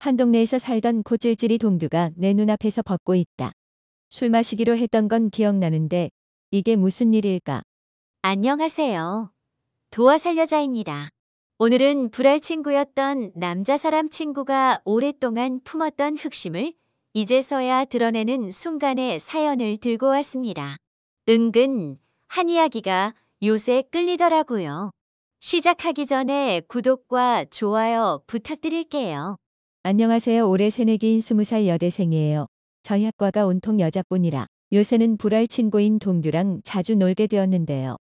한 동네에서 살던 고질질이 동규가 내 눈앞에서 벗고 있다. 술 마시기로 했던 건 기억나는데 이게 무슨 일일까? 안녕하세요. 도와 살려자입니다. 오늘은 불알 친구였던 남자 사람 친구가 오랫동안 품었던 흑심을 이제서야 드러내는 순간의 사연을 들고 왔습니다. 은근 한 이야기가 요새 끌리더라고요. 시작하기 전에 구독과 좋아요 부탁드릴게요. 안녕하세요. 올해 새내기인 20살 여대생이에요. 저희 학과가 온통 여자뿐이라 요새는 불알 친구인 동규랑 자주 놀게 되었는데요.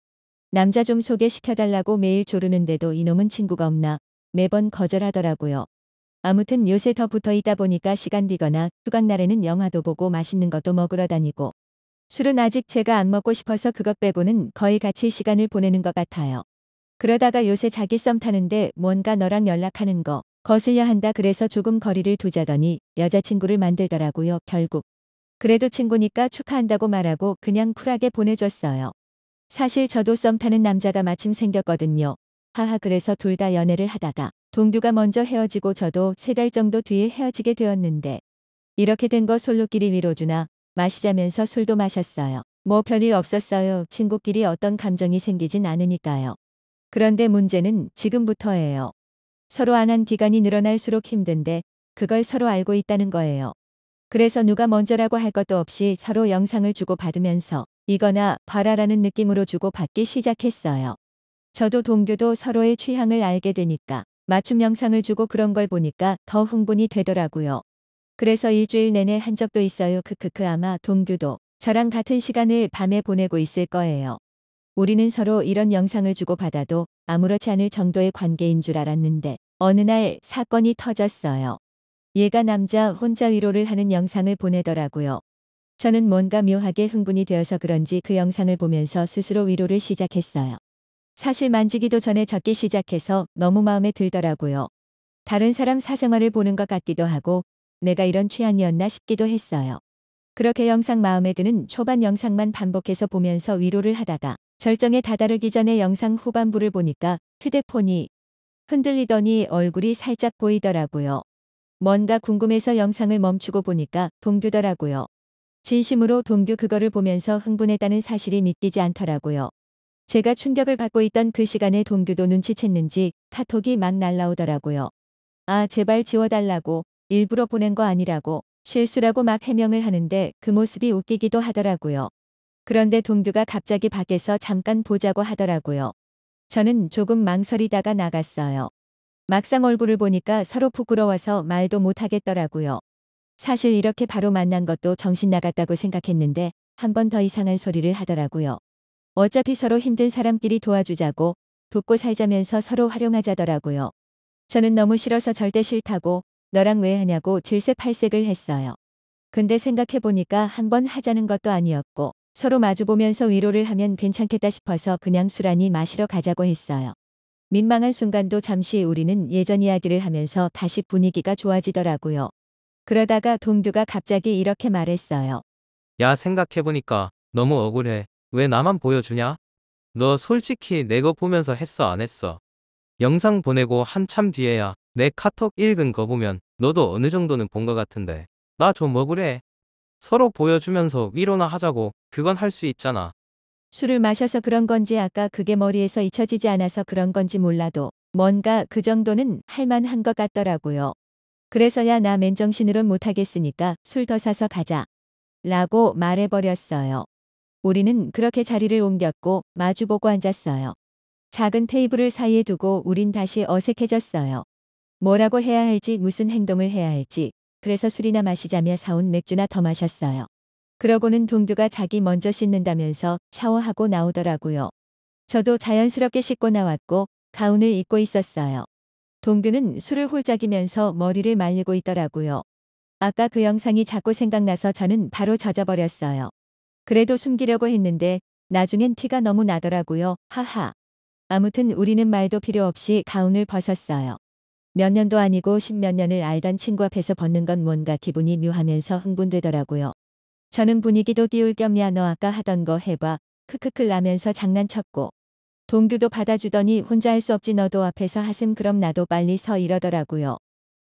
남자 좀 소개시켜달라고 매일 조르는데도 이놈은 친구가 없나 매번 거절하더라고요. 아무튼 요새 더 붙어있다 보니까 시간 비거나 휴강날에는 영화도 보고 맛있는 것도 먹으러 다니고 술은 아직 제가 안 먹고 싶어서 그것 빼고는 거의 같이 시간을 보내는 것 같아요. 그러다가 요새 자기 썸 타는데 뭔가 너랑 연락하는 거 거슬려 한다 그래서 조금 거리를 두자더니 여자친구를 만들더라고요 결국. 그래도 친구니까 축하한다고 말하고 그냥 쿨하게 보내줬어요. 사실 저도 썸 타는 남자가 마침 생겼거든요. 하하 그래서 둘 다 연애를 하다가 동두가 먼저 헤어지고 저도 세 달 정도 뒤에 헤어지게 되었는데 이렇게 된 거 솔로끼리 위로주나 마시자면서 술도 마셨어요. 뭐 별일 없었어요. 친구끼리 어떤 감정이 생기진 않으니까요. 그런데 문제는 지금부터예요. 서로 안 한 기간이 늘어날수록 힘든데 그걸 서로 알고 있다는 거예요. 그래서 누가 먼저라고 할 것도 없이 서로 영상을 주고받으면서 이거나 봐라라는 느낌으로 주고받기 시작했어요. 저도 동규도 서로의 취향을 알게 되니까 맞춤 영상을 주고 그런 걸 보니까 더 흥분이 되더라고요. 그래서 일주일 내내 한 적도 있어요. 크크크 아마 동규도 저랑 같은 시간을 밤에 보내고 있을 거예요. 우리는 서로 이런 영상을 주고받아도 아무렇지 않을 정도의 관계인 줄 알았는데 어느 날 사건이 터졌어요. 얘가 남자 혼자 위로를 하는 영상을 보내더라고요. 저는 뭔가 묘하게 흥분이 되어서 그런지 그 영상을 보면서 스스로 위로를 시작했어요. 사실 만지기도 전에 적기 시작해서 너무 마음에 들더라고요. 다른 사람 사생활을 보는 것 같기도 하고 내가 이런 취향이었나 싶기도 했어요. 그렇게 영상 마음에 드는 초반 영상만 반복해서 보면서 위로를 하다가 절정에 다다르기 전에 영상 후반부를 보니까 휴대폰이 흔들리더니 얼굴이 살짝 보이더라고요. 뭔가 궁금해서 영상을 멈추고 보니까 동규더라고요. 진심으로 동규 그거를 보면서 흥분했다는 사실이 믿기지 않더라고요. 제가 충격을 받고 있던 그 시간에 동규도 눈치챘는지 카톡이 막 날라오더라고요. 아 제발 지워달라고 일부러 보낸 거 아니라고 실수라고 막 해명을 하는데 그 모습이 웃기기도 하더라고요. 그런데 동규가 갑자기 밖에서 잠깐 보자고 하더라고요. 저는 조금 망설이다가 나갔어요. 막상 얼굴을 보니까 서로 부끄러워서 말도 못하겠더라고요. 사실 이렇게 바로 만난 것도 정신 나갔다고 생각했는데 한 번 더 이상한 소리를 하더라고요. 어차피 서로 힘든 사람끼리 도와주자고 돕고 살자면서 서로 활용하자더라고요. 저는 너무 싫어서 절대 싫다고 너랑 왜 하냐고 질색팔색을 했어요. 근데 생각해보니까 한 번 하자는 것도 아니었고 서로 마주보면서 위로를 하면 괜찮겠다 싶어서 그냥 수란히 마시러 가자고 했어요. 민망한 순간도 잠시 우리는 예전 이야기를 하면서 다시 분위기가 좋아지더라고요. 그러다가 동두가 갑자기 이렇게 말했어요. 야 생각해보니까 너무 억울해. 왜 나만 보여주냐? 너 솔직히 내 거 보면서 했어 안 했어? 영상 보내고 한참 뒤에야 내 카톡 읽은 거 보면 너도 어느 정도는 본 것 같은데 나 좀 억울해. 서로 보여주면서 위로나 하자고 그건 할 수 있잖아. 술을 마셔서 그런 건지 아까 그게 머리에서 잊혀지지 않아서 그런 건지 몰라도 뭔가 그 정도는 할만한 것 같더라고요. 그래서야 나 맨정신으론 못하겠으니까 술 더 사서 가자. 라고 말해버렸어요. 우리는 그렇게 자리를 옮겼고 마주보고 앉았어요. 작은 테이블을 사이에 두고 우린 다시 어색해졌어요. 뭐라고 해야 할지 무슨 행동을 해야 할지 그래서 술이나 마시자며 사온 맥주나 더 마셨어요. 그러고는 동두가 자기 먼저 씻는다면서 샤워하고 나오더라고요. 저도 자연스럽게 씻고 나왔고 가운을 입고 있었어요. 동두는 술을 홀짝이면서 머리를 말리고 있더라고요. 아까 그 영상이 자꾸 생각나서 저는 바로 젖어버렸어요. 그래도 숨기려고 했는데 나중엔 티가 너무 나더라고요. 하하. 아무튼 우리는 말도 필요 없이 가운을 벗었어요. 몇 년도 아니고 십몇 년을 알던 친구 앞에서 벗는 건 뭔가 기분이 묘하면서 흥분되더라고요. 저는 분위기도 띄울 겸야 너 아까 하던 거 해봐. 크크크 라면서 장난쳤고. 동규도 받아주더니 혼자 할 수 없지 너도 앞에서 하슴 그럼 나도 빨리 서 이러더라고요.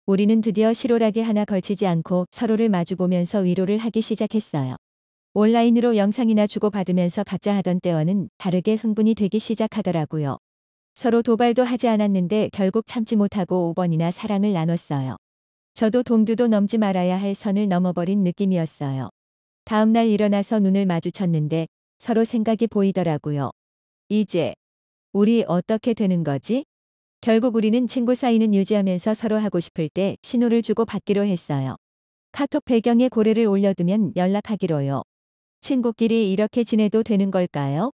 우리는 드디어 실오라기 하나 걸치지 않고 서로를 마주보면서 위로를 하기 시작했어요. 온라인으로 영상이나 주고받으면서 각자 하던 때와는 다르게 흥분이 되기 시작하더라고요. 서로 도발도 하지 않았는데 결국 참지 못하고 5번이나 사랑을 나눴어요. 저도 동두도 넘지 말아야 할 선을 넘어버린 느낌이었어요. 다음날 일어나서 눈을 마주쳤는데 서로 생각이 보이더라고요. 이제 우리 어떻게 되는 거지? 결국 우리는 친구 사이는 유지하면서 서로 하고 싶을 때 신호를 주고 받기로 했어요. 카톡 배경에 고래를 올려두면 연락하기로요. 친구끼리 이렇게 지내도 되는 걸까요?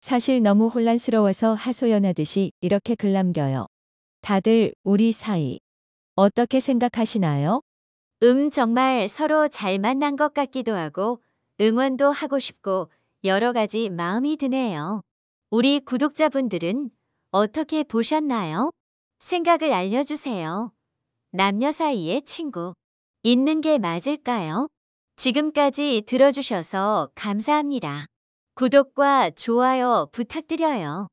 사실 너무 혼란스러워서 하소연하듯이 이렇게 글 남겨요. 다들 우리 사이 어떻게 생각하시나요? 음 정말 서로 잘 만난 것 같기도 하고 응원도 하고 싶고 여러 가지 마음이 드네요. 우리 구독자분들은 어떻게 보셨나요? 생각을 알려주세요. 남녀 사이의 친구 있는 게 맞을까요? 지금까지 들어주셔서 감사합니다. 구독과 좋아요 부탁드려요.